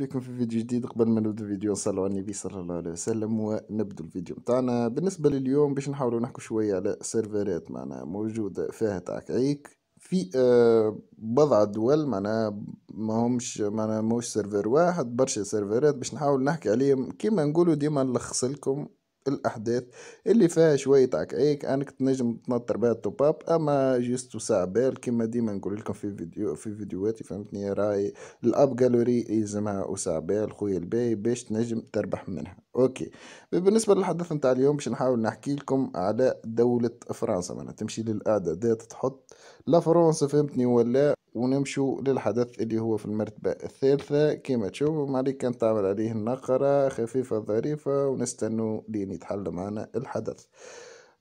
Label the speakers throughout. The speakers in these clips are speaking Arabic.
Speaker 1: بكم في فيديو جديد قبل ما نبدا الفيديو نصلوا على النبي صلى الله عليه وسلم ونبدا الفيديو تاعنا بالنسبه لليوم باش نحاولوا نحكوا شويه على سيرفرات معنا موجوده فيها تعكعيك في آه، بضع دول معنا ما همش معنا موش سيرفر واحد برشا سيرفرات باش نحاول نحكي عليهم كيما نقولوا ديما نلخص لكم الاحداث اللي فيها شويه عكعيك انك تنجم تنطر بها التوب اب اما جيست وساع بال كما ديما نقول لكم في فيديو في فيديوهاتي فهمتني راي الاب جالوري يلزمها وساع بال خويا الباهي باش تنجم تربح منها اوكي بالنسبه للحدث نتاع اليوم باش نحاول نحكي لكم على دوله فرنسا معناها تمشي للاعدادات تحط لا فرنسا فهمتني ولا ونمشوا للحدث اللي هو في المرتبة الثالثة كما تشوفوا معليك كان تعمل عليه النقرة خفيفة ظريفة ونستنو لين يتحل معنا الحدث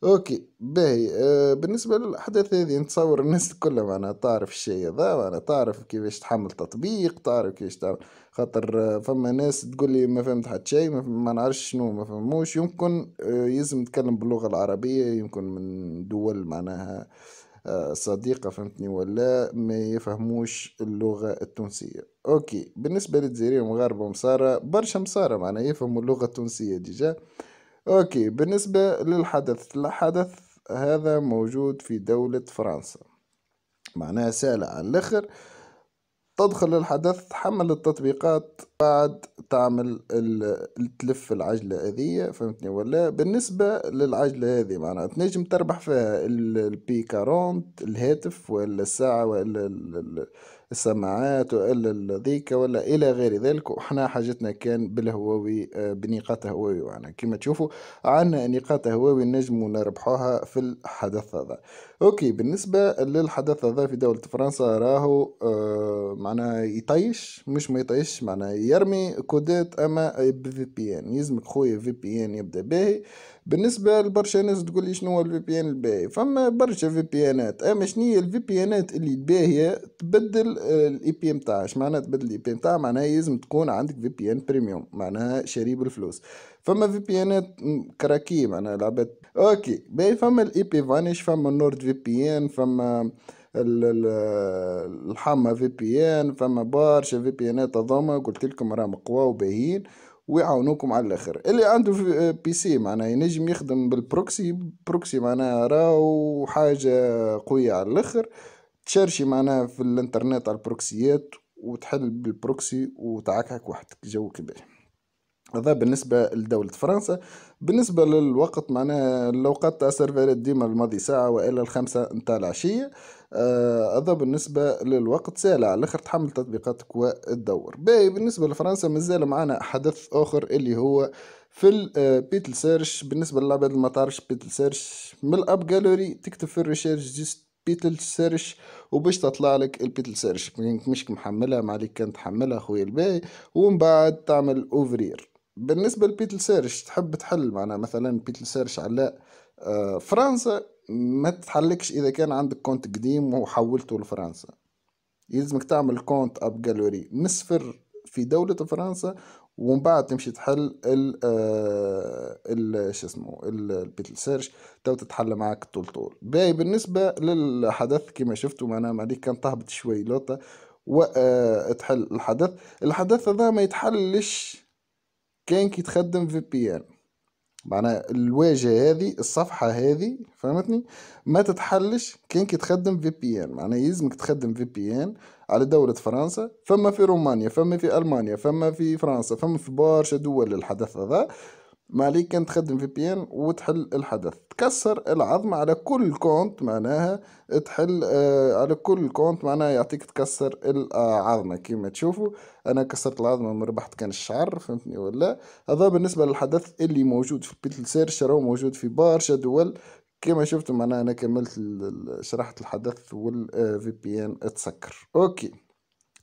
Speaker 1: اوكي باهي آه بالنسبه للاحداث هذه نتصور الناس كلها معناها تعرف الشيء هذا معناها تعرف كيفاش تحمل تطبيق تعرف كيفاش تعمل خاطر آه، فما ناس تقول لي ما فهمت حتى شيء ما نعرفش شنو ما فهموش يمكن آه يلزم نتكلم باللغه العربيه يمكن من دول معناها آه صديقة فهمتني ولا ما يفهموش اللغة التونسية أوكي بالنسبة للجزائرية ومغاربة ومصارى برشا مصارى معناها يفهموا اللغة التونسية ديجا أوكي بالنسبة للحدث الحدث هذا موجود في دولة فرنسا معناها سهلة على الآخر تدخل الحدث تحمل التطبيقات بعد تعمل تلف العجلة هذه فهمتني ولا بالنسبة للعجلة هذه معناها تنجم تربح فيها البي كارونت الهاتف ولا الساعة ولا السماعات ولا الذيك ولا الى غير ذلك وحنا حاجتنا كان بالهواوي آه، بنقاط هواوي وانا كما تشوفوا عندنا نقاط هواوي نجم نربحوها في الحدث هذا اوكي بالنسبه للحدث هذا في دوله فرنسا راهو آه معناها يطيش مش ما يطيش معناها يرمي كودات اما بفي بي ان يلزمك خويا في بي ان يبدا باهي بالنسبه لبرشا ناس تقول لي شنو هو الفي بي ان الباهي فما برشا في بي انات اما شنو هي الفي بي انات اللي باهيه تبدل الاي بي ام تاعها اش معناها تبدل الاي بي ام تاعها معناها لازم تكون عندك في بي ان بريميوم معناها شاري بالفلوس فما في بي انات كراكي معناها العباد اوكي باهي فما الاي بي فانيش فما النورد في بي ان فما ال الحما في بي ان فما برشا في بي انات هذوما قلت لكم راهم قوا وباهيين ويعاونوكم على الاخر اللي عنده بي سي معناها ينجم يخدم بالبروكسي بروكسي معناها راهو حاجه قويه على الاخر تشارشي معناها في الانترنت على البروكسيات وتحل بالبروكسي وتعكعك وحدك جو كبير هذا بالنسبة لدولة فرنسا بالنسبة للوقت معناها الأوقات تاع السيرفرات ديما الماضي ساعة وإلا الخمسة نتاع العشية آه، هذا آه بالنسبة للوقت سهلة على الآخر تحمل تطبيقاتك وتدور باهي بالنسبة لفرنسا مازال معنا حدث آخر اللي هو في البيتل سيرش آه، بالنسبة للعباد اللي ما تعرفش بيتل سيرش من الأب جالوري تكتب في الريسيرش جيست بيتل سيرش وباش تطلع لك البيتل سيرش مش محملها ما عليك كان تحملها خويا الباي ومن بعد تعمل اوفرير بالنسبه لبيتل سيرش تحب تحل معناها مثلا بيتل سيرش على آه، فرنسا ما تحلكش اذا كان عندك كونت قديم وحولته لفرنسا يلزمك تعمل كونت اب جالوري مسفر في دولة فرنسا ومن بعد تمشي تحل ال آه، ال شو اسمه البيتل سيرش تو تتحل معاك طول طول باهي بالنسبه للحدث كما شفتوا معناها معناها كان تهبط شوي لوطا وتحل آه، الحدث الحدث هذا ما يتحلش كان كي تخدم في بي ان معناها الواجهه هذه الصفحه هذه فهمتني ما تتحلش كان كي تخدم في بي ان معناها يلزمك تخدم في بي ان على دولة فرنسا فما في رومانيا فما في ألمانيا فما في فرنسا فما في برشا دول الحدث هذا مالي كان تخدم في بي ان وتحل الحدث تكسر العظم على كل كونت معناها تحل آه، على كل كونت معناها يعطيك تكسر العظمة كيما تشوفوا أنا كسرت العظمة من ربحت كان الشعر فهمتني ولا هذا بالنسبة للحدث اللي موجود في بيتل سيرش راهو موجود في برشا دول كما شفتوا معناها أنا كملت شرحت الحدث والفي آه، بي ان اتسكر أوكي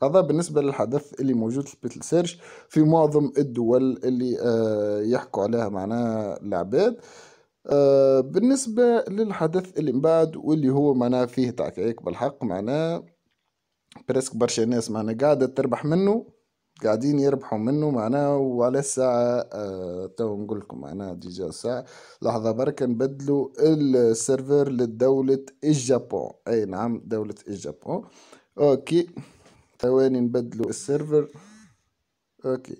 Speaker 1: هذا بالنسبة للحدث اللي موجود في بيتل سيرش في معظم الدول اللي آه، يحكوا عليها معناها العباد آه، بالنسبة للحدث اللي من بعد واللي هو معناه فيه تعكيك بالحق معناه برسك برشا ناس معناه قاعدة تربح منه قاعدين يربحوا منه معناه وعلى الساعة آه، تو نقول لكم معناه ديجا الساعة لحظة بركة نبدلوا السيرفر لدولة الجابون أي نعم دولة الجابون أوكي ثواني نبدلو السيرفر اوكي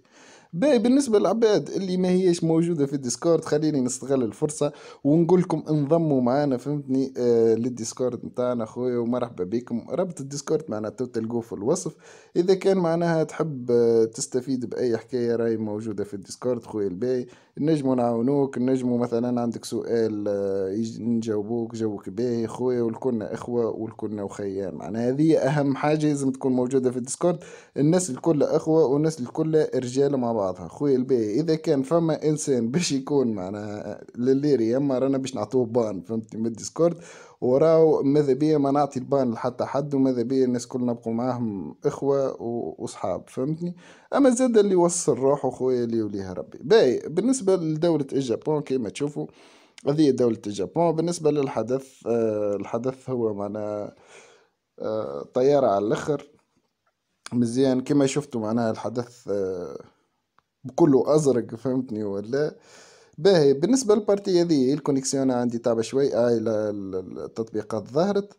Speaker 1: باهي بالنسبة للعباد اللي ما هيش موجودة في الديسكورد خليني نستغل الفرصة ونقول لكم انضموا معنا فهمتني آه للديسكورد نتاعنا خويا ومرحبا بكم رابط الديسكورد معناتها تلقوه في الوصف إذا كان معناها تحب آه، تستفيد بأي حكاية راهي موجودة في الديسكورد خويا الباي نجمو نعاونوك نجمو مثلا عندك سؤال آه، نجاوبوك جاوبك باهي خويا والكلنا اخوه والكلنا وخيان معناها هذه اهم حاجه لازم تكون موجوده في الديسكورد الناس الكل اخوه والناس الكل رجال مع بعضها خويا الباهي اذا كان فما انسان باش يكون معناها لليري اما رانا باش نعطوه بان فهمتني من الديسكورد وراو ماذا بيا ما نعطي البان لحتى حد وماذا بيا الناس كلنا نبقوا معاهم اخوه واصحاب فهمتني اما زاد اللي وصل روحه خويا لي وليها ربي باهي بالنسبه لدوله الجابون كيما تشوفوا هذه دولة اليابان بالنسبة للحدث آه الحدث هو معنا آه طيارة على الآخر مزيان كما شفتوا معناها الحدث آه بكله أزرق فهمتني ولا باهي بالنسبه للبارتي هذه الكونيكسيون عندي تعب شوي هاي التطبيقات ظهرت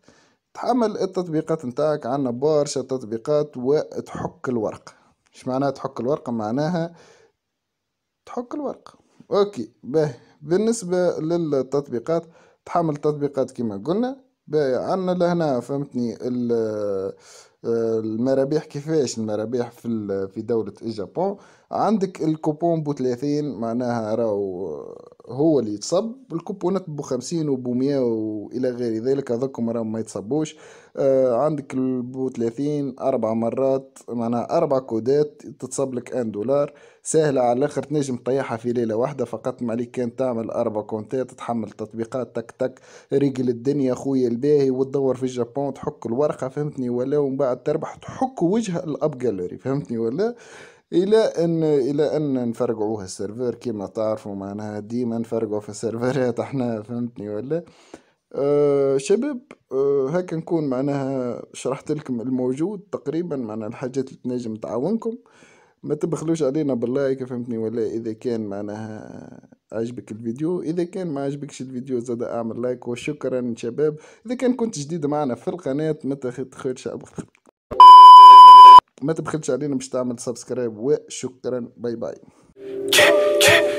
Speaker 1: تحمل التطبيقات نتاعك عندنا برشا تطبيقات وتحك الورق اش معناها تحك الورقه معناها تحك الورق اوكي باهي بالنسبه للتطبيقات تحمل تطبيقات كما قلنا باهي عندنا لهنا فهمتني آه، المرابيح كيفاش المرابيح في في دوله اليابان عندك الكوبون بو 30 معناها راهو هو اللي يتصب الكوبونات بو 50 وبو 100 والى غير ذلك هذوكم راهم ما يتصبوش آه عندك البو 30 اربع مرات معناها اربع كودات تتصب لك 1 دولار سهلة على الاخر تنجم تطيحها في ليلة واحدة فقط ما عليك كان تعمل اربع كونتات تحمل تطبيقات تك تك رجل الدنيا خويا الباهي وتدور في الجابون تحك الورقة فهمتني ولا ومن بعد تربح تحك وجه الاب جاليري فهمتني ولا الى ان الى ان نفرقعوا السيرفر كيما تعرفوا معناها ديما نفرقعوا في السيرفرات احنا فهمتني ولا أه شباب أه هكا نكون معناها شرحت لكم الموجود تقريبا معناها الحاجات اللي تنجم تعاونكم ما تبخلوش علينا باللايك فهمتني ولا اذا كان معناها عجبك الفيديو اذا كان ما عجبكش الفيديو زاد اعمل لايك وشكرا شباب اذا كان كنت جديد معنا في القناه ما تاخذش ما تبخلش علينا باش تعمل سبسكرايب وشكرا باي باي